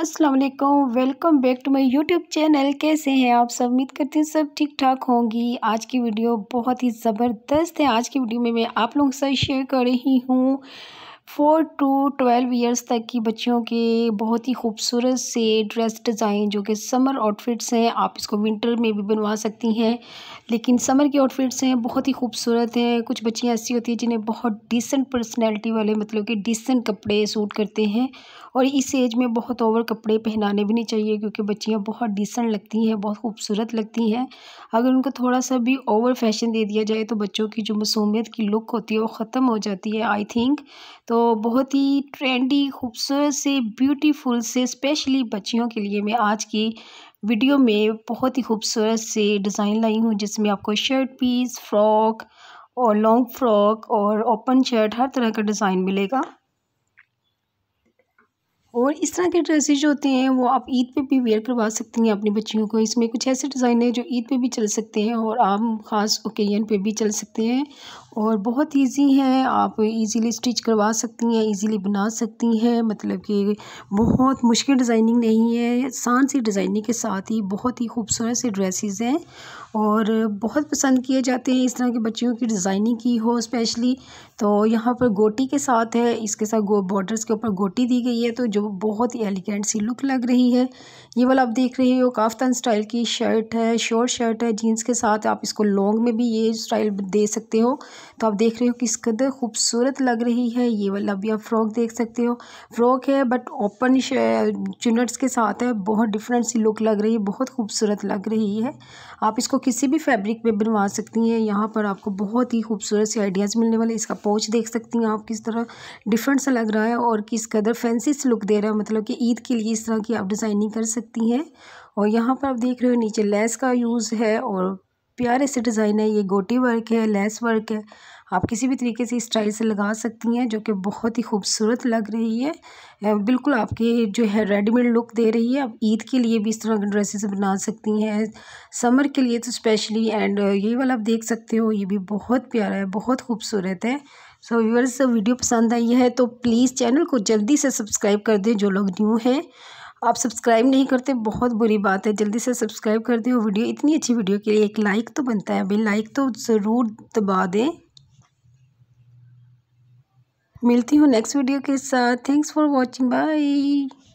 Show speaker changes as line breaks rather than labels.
अस्सलाम वालेकुम welcome back to my YouTube channel कैसे हैं आप सब उम्मीद करती हूँ सब ठीक ठाक होंगी आज की वीडियो बहुत ही ज़बरदस्त है आज की वीडियो में मैं आप लोगों के साथ शेयर कर रही हूँ फ़ोर टू ट्वेल्व ईयर्स तक की बच्चियों के बहुत ही खूबसूरत से ड्रेस डिज़ाइन जो कि समर आउटफिट्स हैं आप इसको विंटर में भी बनवा सकती हैं लेकिन समर के आउटफिट्स हैं बहुत ही खूबसूरत हैं कुछ बच्चियाँ ऐसी होती हैं जिन्हें बहुत डिसेंट पर्सनैलिटी वाले मतलब कि डिसेंट कपड़े सूट करते हैं और इस एज में बहुत ओवर कपड़े पहनाने भी नहीं चाहिए क्योंकि बच्चियाँ बहुत डिसेंट लगती हैं बहुत खूबसूरत लगती हैं अगर उनको थोड़ा सा भी ओवर फैशन दे दिया जाए तो बच्चों की जो मसूमियत की लुक होती है वो ख़त्म हो जाती है आई थिंक तो तो बहुत ही ट्रेंडी खूबसूरत से ब्यूटीफुल से स्पेशली बच्चियों के लिए मैं आज की वीडियो में बहुत ही खूबसूरत से डिज़ाइन लाई हूँ जिसमें आपको शर्ट पीस फ्रॉक और लॉन्ग फ्रॉक और ओपन शर्ट हर तरह का डिज़ाइन मिलेगा और इस तरह के ड्रेसेज होते हैं वो आप ईद पे भी वेयर करवा सकती हैं अपनी बच्चियों को इसमें कुछ ऐसे डिज़ाइन हैं जो ईद पे भी चल सकते हैं और आम ख़ास ओकेजन पे भी चल सकते हैं और बहुत इजी है आप इजीली स्टिच करवा सकती हैं इजीली बना सकती हैं मतलब कि बहुत मुश्किल डिज़ाइनिंग नहीं है आसान सी डिज़ाइनिंग के साथ ही बहुत ही खूबसूरत से ड्रेसेस हैं और बहुत पसंद किए जाते हैं इस तरह के बच्चियों की डिज़ाइनिंग की हो स्पेशली तो यहाँ पर गोटी के साथ है इसके साथ गो बॉर्डर्स के ऊपर गोटी दी गई है तो जो बहुत ही एलिगेंट सी लुक लग रही है ये वाला आप देख रहे हो काफ्तान स्टाइल की शर्ट है शॉर्ट शर्ट है जीन्स के साथ आप इसको लॉन्ग में भी ये स्टाइल दे सकते हो तो आप देख रहे हो किस कदर खूबसूरत लग रही है ये वाला भी आप फ्रॉक देख सकते हो फ्रॉक है बट ओपन चुनट्स के साथ है बहुत डिफरेंट सी लुक लग रही है बहुत खूबसूरत लग रही है आप इसको किसी भी फैब्रिक पर बनवा सकती हैं यहाँ पर आपको बहुत ही खूबसूरत से आइडियाज़ मिलने वाले इसका पोच देख सकती हैं आप किस तरह डिफरेंट सा लग रहा है और किस कदर फैंसी लुक दे रहा है मतलब कि ईद के लिए इस तरह की आप डिज़ाइनिंग कर सकती हैं और यहाँ पर आप देख रहे हो नीचे लेस का यूज़ है और प्यारे से डिज़ाइन है ये गोटी वर्क है लेस वर्क है आप किसी भी तरीके से स्टाइल से लगा सकती हैं जो कि बहुत ही खूबसूरत लग रही है बिल्कुल आपके जो है रेडीमेड लुक दे रही है आप ईद के लिए भी इस तरह के ड्रेसेस बना सकती हैं समर के लिए तो स्पेशली एंड ये वाला आप देख सकते हो ये भी बहुत प्यारा है बहुत खूबसूरत है सो व्यूअर्स वीडियो पसंद आई है तो प्लीज़ चैनल को जल्दी से सब्सक्राइब कर दें जो लोग न्यू हैं आप सब्सक्राइब नहीं करते बहुत बुरी बात है जल्दी से सब्सक्राइब कर दें वीडियो इतनी अच्छी वीडियो के लिए एक लाइक तो बनता है अभी लाइक तो ज़रूर दबा दें मिलती हूँ नेक्स्ट वीडियो के साथ थैंक्स फॉर वॉचिंग बाय